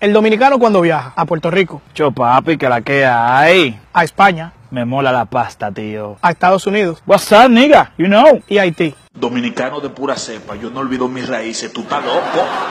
El dominicano cuando viaja a Puerto Rico. papi que la que hay. A España. Me mola la pasta, tío. A Estados Unidos. What's up, nigga? You know. Y Haití. Dominicano de pura cepa. Yo no olvido mis raíces. Tú estás loco.